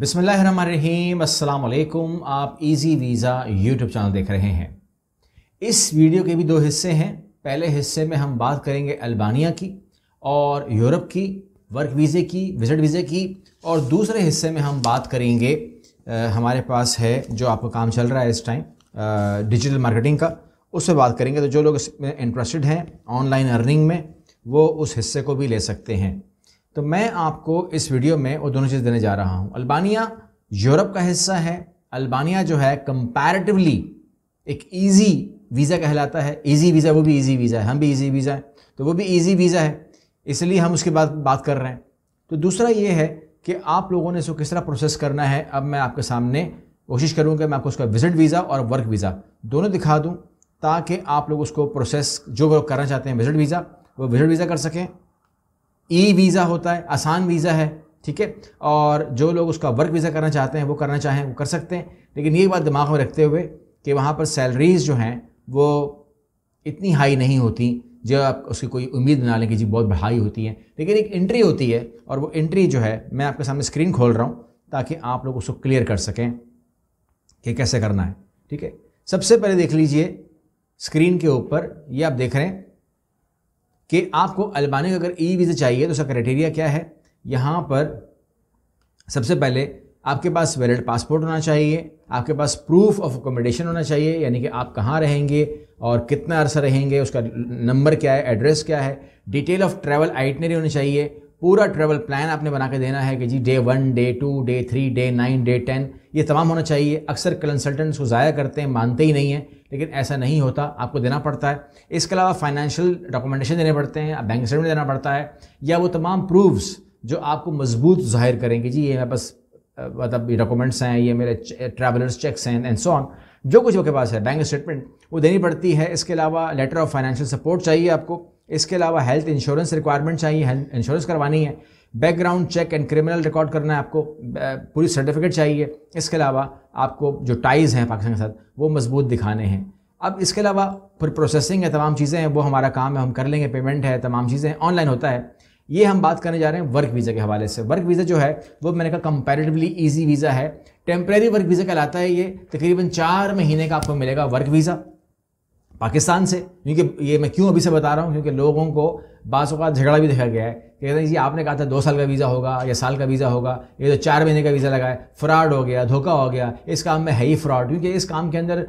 अस्सलाम वालेकुम आप इजी वीज़ा यूट्यूब चैनल देख रहे हैं इस वीडियो के भी दो हिस्से हैं पहले हिस्से में हम बात करेंगे अल्बानिया की और यूरोप की वर्क वीज़े की विज़िट वीज़े की और दूसरे हिस्से में हम बात करेंगे आ, हमारे पास है जो आपका काम चल रहा है इस टाइम डिजिटल मार्केटिंग का उस पर बात करेंगे तो जो लोग इसमें इंटरेस्टेड हैं ऑनलाइन अर्निंग में वो उस हिस्से को भी ले सकते हैं तो मैं आपको इस वीडियो में वो दोनों चीज़ देने जा रहा हूँ अल्बानिया यूरोप का हिस्सा है अल्बानिया जो है कंपैरेटिवली एक ईजी वीज़ा कहलाता है ईजी वीज़ा वो भी ईजी वीज़ा है हम भी ईजी वीज़ा है तो वो भी ईजी वीज़ा है इसलिए हम उसके बाद बात कर रहे हैं तो दूसरा ये है कि आप लोगों ने इसको किस तरह प्रोसेस करना है अब मैं आपके सामने कोशिश करूँगा मैं आपको उसका विजिट वीज़ा और वर्क वीज़ा दोनों दिखा दूँ ताकि आप लोग उसको प्रोसेस जो करना चाहते हैं विजिट वीज़ा वो विजिट वीज़ा कर सकें ई e वीज़ा होता है आसान वीज़ा है ठीक है और जो लोग उसका वर्क वीज़ा करना चाहते हैं वो करना चाहें वो कर सकते हैं लेकिन ये बात दिमाग में रखते हुए कि वहाँ पर सैलरीज़ जो हैं वो इतनी हाई नहीं होती जो आप उसकी कोई उम्मीद ना लें कि जी बहुत हाई होती है लेकिन एक एंट्री होती है और वो एंट्री जो है मैं आपके सामने स्क्रीन खोल रहा हूँ ताकि आप लोग उसको क्लियर कर सकें कि कैसे करना है ठीक है सबसे पहले देख लीजिए स्क्रीन के ऊपर ये आप देख रहे हैं कि आपको अल्बानी अगर ई e वीज़ा चाहिए तो उसका क्राइटेरिया क्या है यहाँ पर सबसे पहले आपके पास वैलिड पासपोर्ट होना चाहिए आपके पास प्रूफ ऑफ अकोमोडेशन होना चाहिए यानी कि आप कहाँ रहेंगे और कितना अरसा रहेंगे उसका नंबर क्या है एड्रेस क्या है डिटेल ऑफ ट्रैवल आइटनरी होनी चाहिए पूरा ट्रैवल प्लान आपने बना के देना है कि जी day one day two day three day nine day ten ये तमाम होना चाहिए अक्सर कंसल्टेंट्स को ज़ाया करते हैं मानते ही नहीं हैं लेकिन ऐसा नहीं होता आपको देना पड़ता है इसके अलावा फाइनेंशियल डॉक्यूमेंटेशन देने पड़ते हैं बैंक स्टेटमेंट देना पड़ता है या वो तमाम प्रूफ्स जो आपको मजबूत जाहिर करेंगे जी ये मेरे पास मतलब डॉक्यूमेंट्स हैं ये मेरे ट्रैवलर्स चेक्स हैं एंड सो ऑन जो कुछ आपके पास है बैंक स्टेटमेंट वो देनी पड़ती है इसके अलावा लेटर ऑफ फाइनेंशियल सपोर्ट चाहिए आपको इसके अलावा हेल्थ इंश्योरेंस रिक्वायरमेंट चाहिए हेल्थ इंश्योरेंस करवानी है background check and criminal record करना है आपको पूरी सर्टिफिकेट चाहिए इसके अलावा आपको जो टाइज़ हैं पाकिस्तान के साथ वो मजबूत दिखाने हैं अब इसके अलावा फिर प्रोसेसिंग है तमाम चीज़ें हैं वो हमारा काम है हम कर लेंगे पेमेंट है तमाम चीज़ें ऑनलाइन होता है ये हम बात करने जा रहे हैं वर्क वीज़ा के हवाले से वर्क वीज़ा जो है वो मैंने कहा कंपेरेटिवली ईजी वीज़ा है टेम्प्रेरी वर्क वीज़ा कहलाता है ये तकरीबन चार महीने का आपको मिलेगा वर्क वीज़ा पाकिस्तान से क्योंकि ये मैं क्यों अभी से बता रहा हूँ क्योंकि लोगों को बाज़ झगड़ा भी देखा गया है कहते हैं जी आपने कहा था दो साल का वीज़ा होगा या साल का वीज़ा होगा ये तो चार महीने का वीज़ा लगाए फ्रॉड हो गया धोखा हो गया इस काम में है ही फ्रॉड क्योंकि इस काम के अंदर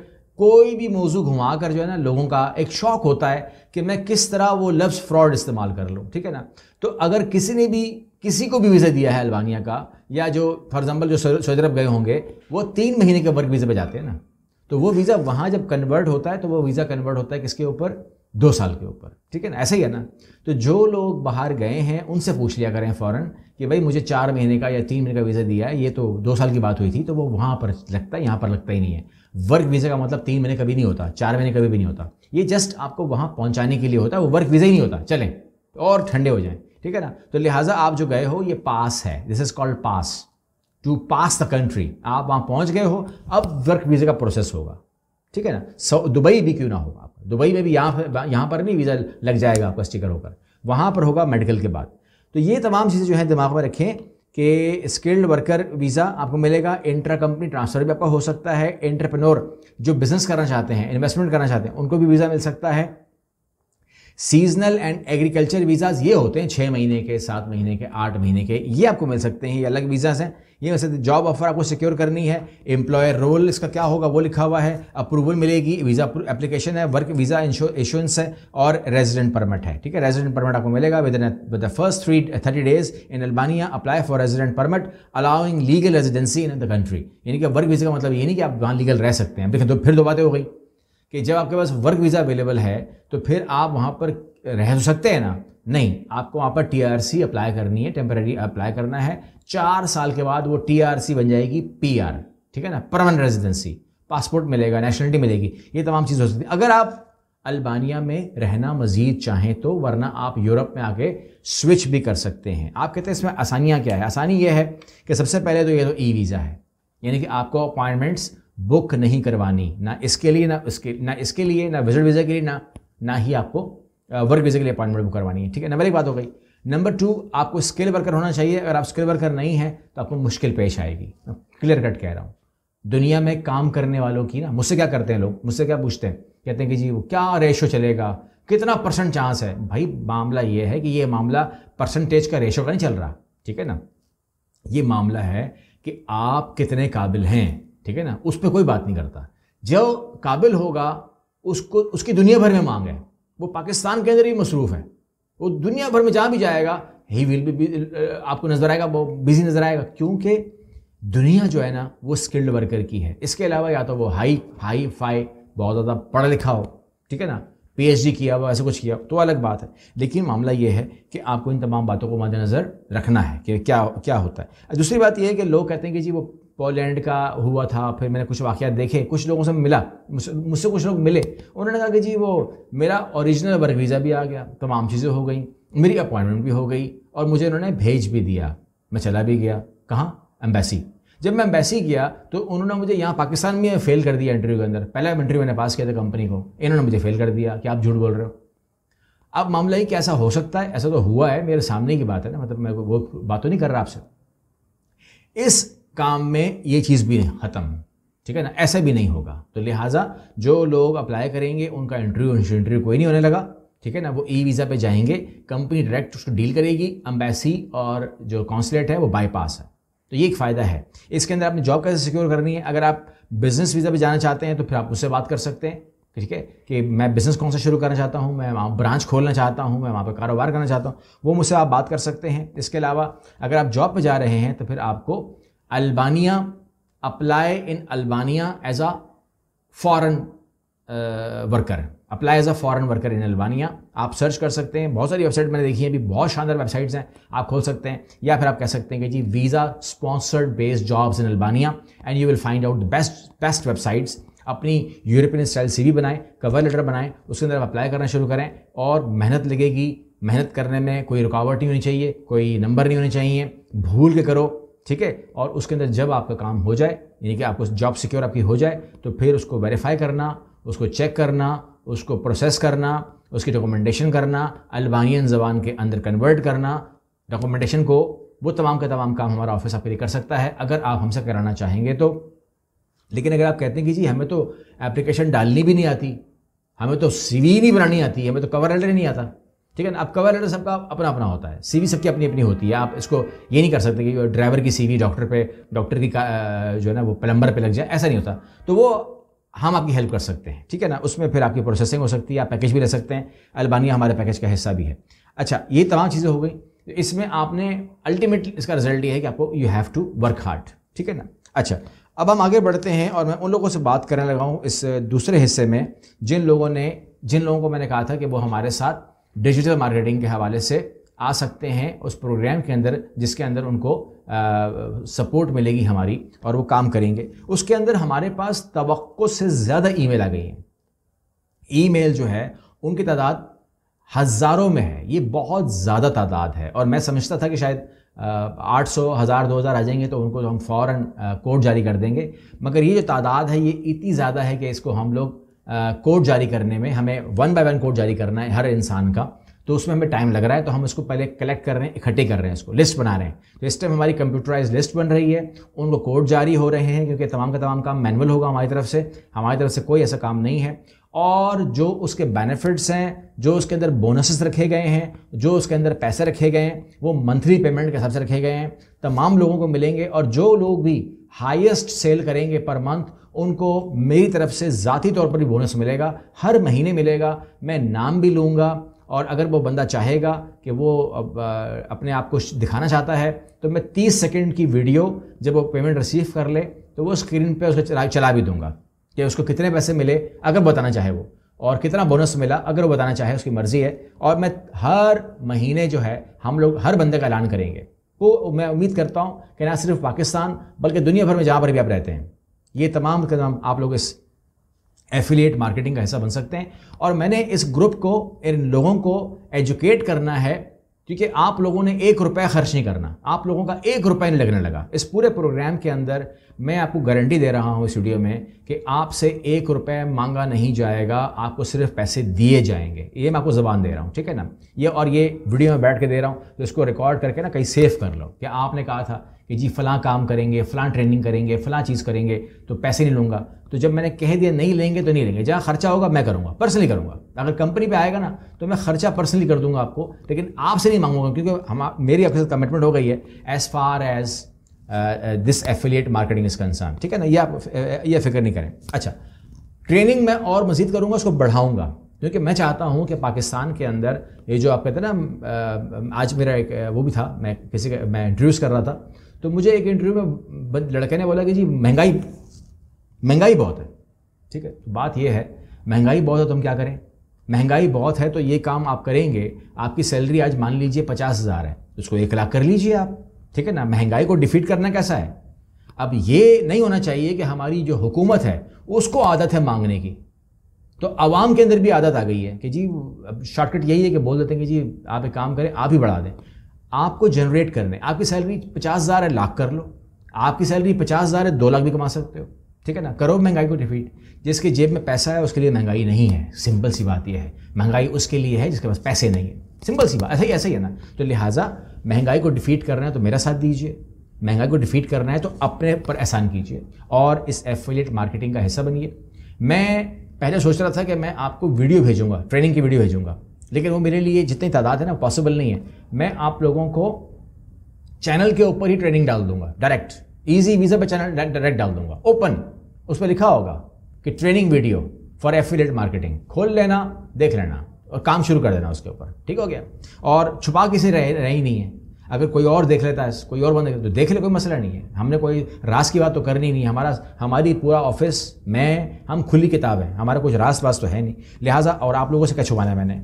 कोई भी मौजू घुमा कर जो है ना लोगों का एक शौक होता है कि मैं किस तरह वो लफ्ज़ फ्रॉड इस्तेमाल कर लूँ ठीक है ना तो अगर किसी ने भी किसी को भी वीज़ा दिया है अल्बानिया का या जो फॉर एग्ज़ाम्पल जो सऊदी अरब गए होंगे वो तीन महीने के वर्क वीज़े पर जाते हैं ना तो वो वीज़ा वहाँ जब कन्वर्ट होता है तो वो वीज़ा कन्वर्ट होता है किसके ऊपर दो साल के ऊपर ठीक है ना ऐसा ही है ना तो जो लोग बाहर गए हैं उनसे पूछ लिया करें फ़ौरन कि भाई मुझे चार महीने का या तीन महीने का वीज़ा दिया है ये तो दो साल की बात हुई थी तो वो वहाँ पर लगता है यहाँ पर लगता ही नहीं है वर्क वीज़ा का मतलब तीन महीने कभी नहीं होता चार महीने कभी भी नहीं होता ये जस्ट आपको वहाँ पहुँचाने के लिए होता है वो वर्क वीज़ा ही नहीं होता चलें और ठंडे हो जाएँ ठीक है ना तो लिहाजा आप जो गए हो ये पास है this is called pass to pass the country आप वहां पहुंच गए हो अब वर्क वीज़े का प्रोसेस होगा ठीक है ना सौ दुबई भी क्यों ना होगा आपका दुबई में भी यहाँ यहाँ पर नहीं वीज़ा लग जाएगा आपका स्टिकर होकर वहाँ पर होगा मेडिकल के बाद तो ये तमाम चीज़ें जो है दिमाग में रखें कि स्किल्ड वर्कर वीज़ा आपको मिलेगा इंट्रा कंपनी ट्रांसफ़र भी आपका हो सकता है एंटरप्रेन्योर जो बिज़नेस करना चाहते हैं इन्वेस्टमेंट करना चाहते हैं उनको भी वीज़ा मिल सकता है सीजनल एंड एग्रीकल्चर वीज़ाज ये होते हैं छः महीने के सात महीने के आठ महीने के ये आपको मिल सकते हैं ये अलग वीज़ाज हैं ये वैसे जॉब ऑफर आपको सिक्योर करनी है एम्प्लॉयर रोल इसका क्या होगा वो लिखा हुआ है अप्रूवल मिलेगी वीज़ा एप्लीकेशन है वर्क वीज़ा इंश्योरेंस है और रेजिडेंट परमिट है ठीक है रेजिडेंट परमिट आपको मिलेगा with in with the first three thirty days in Albania apply for resident permit allowing legal residency in the country यानी कि वर्क वीज़ा का मतलब ये नहीं कि आप वहाँ लीगल रह सकते हैं देखिए तो फिर दो बातें हो गई कि जब आपके पास वर्क वीज़ा अवेलेबल है तो फिर आप वहाँ पर रह तो सकते हैं ना नहीं आपको वहां पर टीआरसी अप्लाई करनी है टेम्पररी अप्लाई करना है चार साल के बाद वो टीआरसी बन जाएगी पीआर ठीक है ना परमानेंट रेजिडेंसी पासपोर्ट मिलेगा नेशनलिटी मिलेगी ये तमाम चीज़ हो सकती है अगर आप अल्बानिया में रहना मजीद चाहें तो वरना आप यूरोप में आके स्विच भी कर सकते हैं आप कहते हैं इसमें आसानियाँ क्या है आसानी यह है कि सबसे पहले तो ये तो ई वीज़ा है यानी कि आपको अपॉइंटमेंट्स बुक नहीं करवानी ना इसके लिए ना उसके ना इसके लिए ना विजिट वीज़ा के लिए ना ना ही आपको वर्क वीजा के लिए अपॉइंटमेंट बुक करवानी है ठीक है नंबर एक बात हो गई नंबर टू आपको स्किल वर्कर होना चाहिए अगर आप स्किल वर्कर नहीं है तो आपको मुश्किल पेश आएगी मैं क्लियर कट कह रहा हूँ दुनिया में काम करने वालों की ना मुझसे क्या करते हैं लोग मुझसे क्या पूछते हैं कहते हैं कि जी वो क्या रेशो चलेगा कितना परसेंट चांस है भाई मामला ये है कि ये मामला परसेंटेज का रेशो का नहीं चल रहा ठीक है ना ये मामला है कि आप कितने काबिल हैं ठीक है ना उस पर कोई बात नहीं करता जो काबिल होगा उसको उसकी दुनिया भर में मांग है वो पाकिस्तान के अंदर ही मसरूफ़ है वो दुनिया भर में जहाँ भी जाएगा ही विल भी आपको नज़र आएगा वो बिज़ी नज़र आएगा क्योंकि दुनिया जो है ना वो स्किल्ड वर्कर की है इसके अलावा या तो वो हाई हाई फाई बहुत ज़्यादा पढ़ा लिखा हो ठीक है ना पीएचडी किया हुआ ऐसा कुछ किया तो अलग बात है लेकिन मामला ये है कि आपको इन तमाम बातों को मद्देनज़र रखना है कि क्या क्या होता है दूसरी बात यह है कि लोग कहते हैं कि जी वो पोलैंड का हुआ था फिर मैंने कुछ वाक़ देखे कुछ लोगों से मिला मुझसे कुछ लोग मिले उन्होंने कहा कि जी वो मेरा ओरिजिनल वर्क वीज़ा भी आ गया तमाम चीज़ें हो गई मेरी अपॉइंटमेंट भी हो गई और मुझे उन्होंने भेज भी दिया मैं चला भी गया कहाँ एम्बेसी जब मैं एम्बेसी गया तो उन्होंने मुझे यहाँ पाकिस्तान में फेल कर दिया इंटरव्यू के अंदर पहला इंटरव्यू मैंने पास किया था कंपनी को इन्होंने मुझे फेल कर दिया कि आप झूठ बोल रहे हो अब मामला ही कि ऐसा हो सकता है ऐसा तो हुआ है मेरे सामने की बात है ना मतलब मैं वो बात तो नहीं कर रहा आपसे इस काम में ये चीज़ भी ख़त्म ठीक है ना ऐसा भी नहीं होगा तो लिहाजा जो लोग अप्लाई करेंगे उनका इंटरव्यू इंटरव्यू कोई नहीं होने लगा ठीक है ना वो ई e वीज़ा पे जाएंगे कंपनी डायरेक्ट उसको डील करेगी अम्बेसी और जो कौंसलेट है वो बाईपास है तो ये एक फ़ायदा है इसके अंदर आपने जॉब कैसे सिक्योर करनी है अगर आप बिज़नेस वीज़ा पे जाना चाहते हैं तो फिर आप उससे बात कर सकते हैं ठीक है कि मैं बिज़नेस कौन सा शुरू करना चाहता हूँ मैं वहाँ ब्रांच खोलना चाहता हूँ मैं वहाँ पर कारोबार करना चाहता हूँ वो मुझसे आप बात कर सकते हैं इसके अलावा अगर आप जॉब पर जा रहे हैं तो फिर आपको Albania apply in Albania as a foreign worker apply as a foreign worker in Albania आप सर्च कर सकते हैं बहुत सारी वेबसाइट मैंने देखी है अभी बहुत शानदार वेबसाइट्स हैं आप खोल सकते हैं या फिर आप कह सकते हैं कि जी visa sponsored based jobs in Albania and you will find out the best best websites अपनी यूरोपियन स्टाइल वी बनाएं कवर लेटर बनाएं उसके अंदर आप अप्लाई करना शुरू करें और मेहनत लगेगी मेहनत करने में कोई रुकावट नहीं होनी चाहिए कोई नंबर नहीं होने चाहिए भूल के करो ठीक है और उसके अंदर जब आपका काम हो जाए यानी कि आपको जॉब सिक्योर आपकी हो जाए तो फिर उसको वेरीफाई करना उसको चेक करना उसको प्रोसेस करना उसकी डॉक्यूमेंटेशन करना अल्बानियन ज़बान के अंदर कन्वर्ट करना डॉक्यूमेंटेशन को वो तमाम का तमाम काम हमारा ऑफिस आपके लिए कर सकता है अगर आप हमसे कराना चाहेंगे तो लेकिन अगर आप कहते हैं कि जी हमें तो एप्लीकेशन डालनी भी नहीं आती हमें तो सीवी नहीं बनानी आती हमें तो कवर लेटर नहीं आता ठीक है ना अब कवर लेटर सबका अपना अपना होता है सीवी सबकी अपनी अपनी होती है आप इसको ये नहीं कर सकते कि ड्राइवर की सीवी डॉक्टर पे डॉक्टर की जो है ना वो प्लम्बर पे लग जाए ऐसा नहीं होता तो वो हम आपकी हेल्प कर सकते हैं ठीक है ना उसमें फिर आपकी प्रोसेसिंग हो सकती है आप पैकेज भी ले सकते हैं अल्बानिया हमारे पैकेज का हिस्सा भी है अच्छा ये तमाम चीज़ें हो गई तो इसमें आपने अल्टीमेटली इसका रिजल्ट ये है कि आपको you have to work hard ठीक है ना अच्छा अब हम आगे बढ़ते हैं और मैं उन लोगों से बात करने लगा हूँ इस दूसरे हिस्से में जिन लोगों ने जिन लोगों को मैंने कहा था कि वो हमारे साथ डिजिटल मार्केटिंग के हवाले से आ सकते हैं उस प्रोग्राम के अंदर जिसके अंदर उनको सपोर्ट मिलेगी हमारी और वो काम करेंगे उसके अंदर हमारे पास तो से ज़्यादा ईमेल आ गई हैं ईमेल जो है उनकी तादाद हज़ारों में है ये बहुत ज़्यादा तादाद है और मैं समझता था कि शायद आठ सौ हज़ार दो हज़ार आ जाएंगे तो उनको हम फ़ौर कोड जारी कर देंगे मगर ये जो तादाद है ये इतनी ज़्यादा है कि इसको हम लोग कोड जारी करने में हमें वन बाय वन कोड जारी करना है हर इंसान का तो उसमें हमें टाइम लग रहा है तो हम इसको पहले कलेक्ट कर रहे हैं इकट्ठे कर रहे हैं इसको लिस्ट बना रहे हैं तो इस टाइम हमारी कंप्यूटराइज लिस्ट बन रही है उनको कोड जारी हो रहे हैं क्योंकि तमाम का तमाम काम मैनुअल होगा हमारी तरफ से हमारी तरफ से कोई ऐसा काम नहीं है और जो उसके बेनिफिट्स हैं जो उसके अंदर बोनसेस रखे गए हैं जो उसके अंदर पैसे रखे गए हैं वो मंथली पेमेंट के हिसाब से रखे गए हैं तमाम लोगों को मिलेंगे और जो लोग भी हाईएस्ट सेल करेंगे पर मंथ उनको मेरी तरफ से ज़ाती तौर पर भी बोनस मिलेगा हर महीने मिलेगा मैं नाम भी लूँगा और अगर वो बंदा चाहेगा कि वो अपने आप को दिखाना चाहता है तो मैं 30 सेकंड की वीडियो जब वो पेमेंट रिसीव कर ले तो वो स्क्रीन पे उसको चला चला भी दूंगा कि उसको कितने पैसे मिले अगर बताना चाहे वो और कितना बोनस मिला अगर वो बताना चाहे उसकी मर्ज़ी है और मैं हर महीने जो है हम लोग हर बंदे का ऐलान करेंगे वो मैं उम्मीद करता हूँ कि ना सिर्फ पाकिस्तान बल्कि दुनिया भर में जहाँ पर भी आप रहते हैं ये तमाम कदम आप लोग इस एफिलिएट मार्केटिंग का हिस्सा बन सकते हैं और मैंने इस ग्रुप को इन लोगों को एजुकेट करना है क्योंकि आप लोगों ने एक रुपया खर्च नहीं करना आप लोगों का एक रुपया नहीं लगने लगा इस पूरे प्रोग्राम के अंदर मैं आपको गारंटी दे रहा हूँ स्टूडियो में कि आपसे एक रुपये मांगा नहीं जाएगा आपको सिर्फ पैसे दिए जाएंगे ये मैं आपको ज़बान दे रहा हूँ ठीक है ना ये और ये वीडियो में बैठ के दे रहा हूँ तो इसको रिकॉर्ड करके ना कहीं सेव कर लो कि आपने कहा था कि जी फ़लाँ काम करेंगे फलां ट्रेनिंग करेंगे फलां चीज़ करेंगे तो पैसे नहीं लूँगा तो जब मैंने कह दिया नहीं लेंगे तो नहीं लेंगे जहाँ खर्चा होगा मैं करूँगा पर्सनली करूँगा अगर कंपनी पे आएगा ना तो मैं खर्चा पर्सनली कर दूंगा आपको लेकिन आपसे नहीं मांगूंगा क्योंकि हम मेरी आपके साथ कमिटमेंट हो गई है as far as this affiliate marketing is concern ठीक है ना ये आप ये फिक्र नहीं करें अच्छा ट्रेनिंग मैं और मज़ीद करूँगा उसको बढ़ाऊँगा क्योंकि मैं चाहता हूँ कि पाकिस्तान के अंदर ये जो आप कहते हैं ना uh, आज मेरा एक uh, वो भी था मैं किसी का मैं इंट्रोड्यूस कर रहा था तो मुझे एक इंटरव्यू में लड़के ने बोला कि जी महंगाई महंगाई बहुत है ठीक है तो बात यह है महंगाई बहुत है तो हम क्या करें महंगाई बहुत है तो ये काम आप करेंगे आपकी सैलरी आज मान लीजिए पचास हज़ार है उसको एक लाख कर लीजिए आप ठीक है ना महंगाई को डिफीट करना कैसा है अब ये नहीं होना चाहिए कि हमारी जो हुकूमत है उसको आदत है मांगने की तो आवाम के अंदर भी आदत आ गई है कि जी अब शॉर्टकट यही है कि बोल देते हैं कि जी आप एक काम करें आप ही बढ़ा दें आपको जनरेट करने आपकी सैलरी पचास हज़ार है लाख कर लो आपकी सैलरी पचास हज़ार है दो लाख भी कमा सकते हो ठीक है ना करो महंगाई को डिफीट जिसके जेब में पैसा है उसके लिए महंगाई नहीं है सिंपल सी बात यह है महंगाई उसके लिए है जिसके पास पैसे नहीं है सिंपल सी बात ऐसा ही ऐसा ही है ना तो लिहाजा महंगाई को डिफीट करना है तो मेरा साथ दीजिए महंगाई को डिफीट करना है तो अपने पर एहसान कीजिए और इस एफिलेट मार्केटिंग का हिस्सा बनिए मैं पहले सोच रहा था कि मैं आपको वीडियो भेजूंगा ट्रेनिंग की वीडियो भेजूंगा लेकिन वो मेरे लिए जितनी तादाद है ना पॉसिबल नहीं है मैं आप लोगों को चैनल के ऊपर ही ट्रेनिंग डाल दूंगा डायरेक्ट ईजी वीज़ा पर चैनल डायरेक्ट डाल दूंगा ओपन उस पर लिखा होगा कि training video for affiliate marketing खोल लेना देख लेना और काम शुरू कर देना उसके ऊपर ठीक हो गया और छुपा किसी रह, रही नहीं है अगर कोई और देख लेता है कोई और बंद तो देख ले कोई मसला नहीं है हमने कोई रास की बात तो करनी नहीं हमारा हमारी पूरा ऑफिस मैं हम खुली किताब है हमारा कुछ रास वास तो है नहीं लिहाजा और आप लोगों से क्या छुपाना है मैंने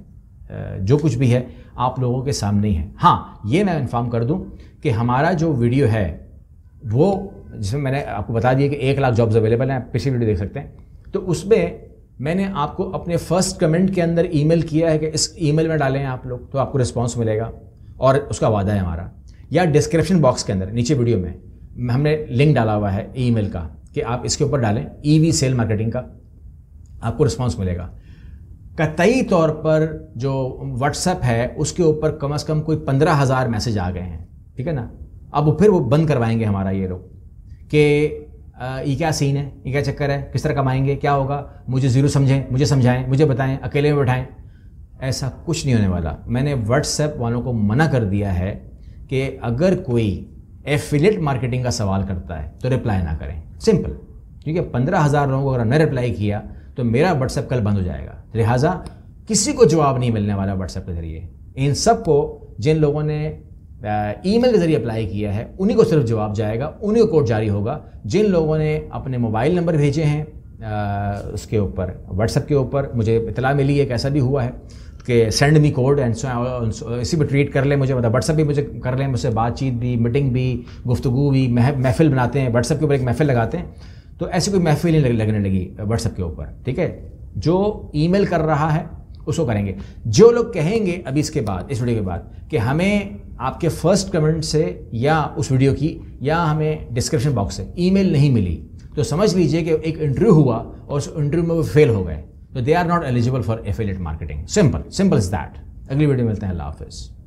जो कुछ भी है आप लोगों के सामने ही है हाँ ये मैं इन्फॉर्म कर दूँ कि हमारा जो वीडियो है वो जिसमें मैंने आपको बता दिया कि एक लाख जॉब्स अवेलेबल हैं पिछली वीडियो देख सकते हैं तो उसमें मैंने आपको अपने फर्स्ट कमेंट के अंदर ईमेल किया है कि इस ईमेल में डालें आप लोग तो आपको रिस्पॉन्स मिलेगा और उसका वादा है हमारा या डिस्क्रिप्शन बॉक्स के अंदर नीचे वीडियो में हमने लिंक डाला हुआ है ईमेल का कि आप इसके ऊपर डालें ईवी सेल मार्केटिंग का आपको रिस्पॉन्स मिलेगा कतई तौर पर जो व्हाट्सएप है उसके ऊपर कम अज़ कम कोई पंद्रह हज़ार मैसेज आ गए हैं ठीक है ना अब फिर वो बंद करवाएंगे हमारा ये लोग कि ये क्या सीन है ये क्या चक्कर है किस तरह कमाएंगे क्या होगा मुझे ज़ीरो समझें मुझे समझाएं मुझे बताएं अकेले में बैठाएं ऐसा कुछ नहीं होने वाला मैंने व्हाट्सएप वालों को मना कर दिया है कि अगर कोई एफिलेट मार्केटिंग का सवाल करता है तो रिप्लाई ना करें सिंपल क्योंकि पंद्रह हज़ार लोगों को अगर न रिप्लाई किया तो मेरा व्हाट्सएप कल बंद हो जाएगा लिहाजा किसी को जवाब नहीं मिलने वाला व्हाट्सएप के ज़रिए इन सब को जिन लोगों ने ईमेल के ज़रिए अप्लाई किया है उन्हीं को सिर्फ जवाब जाएगा उन्हीं को कोड जारी होगा जिन लोगों ने अपने मोबाइल नंबर भेजे हैं उसके ऊपर व्हाट्सएप के ऊपर मुझे इतला मिली है कैसा भी हुआ है कि सेंड मी कोड एंड इसी पर ट्रीट कर लें मुझे मतलब व्हाट्सएप भी मुझे कर लें मुझसे बातचीत भी मीटिंग भी गुफ्तु भी महफिल बनाते हैं व्हाट्सएप के ऊपर एक महफिल लगाते हैं तो ऐसी कोई महफिल नहीं लगने लगी व्हाट्सएप के ऊपर ठीक है जो ईमेल कर रहा है उसको करेंगे जो लोग कहेंगे अभी इसके बाद इस वीडियो के बाद कि हमें आपके फर्स्ट कमेंट से या उस वीडियो की या हमें डिस्क्रिप्शन बॉक्स से ईमेल नहीं मिली तो समझ लीजिए कि एक इंटरव्यू हुआ और उस इंटरव्यू में वो फेल हो गए तो they are not eligible for affiliate marketing simple simple is that अगली वीडियो मिलते हैं अल्लाह हाफिज़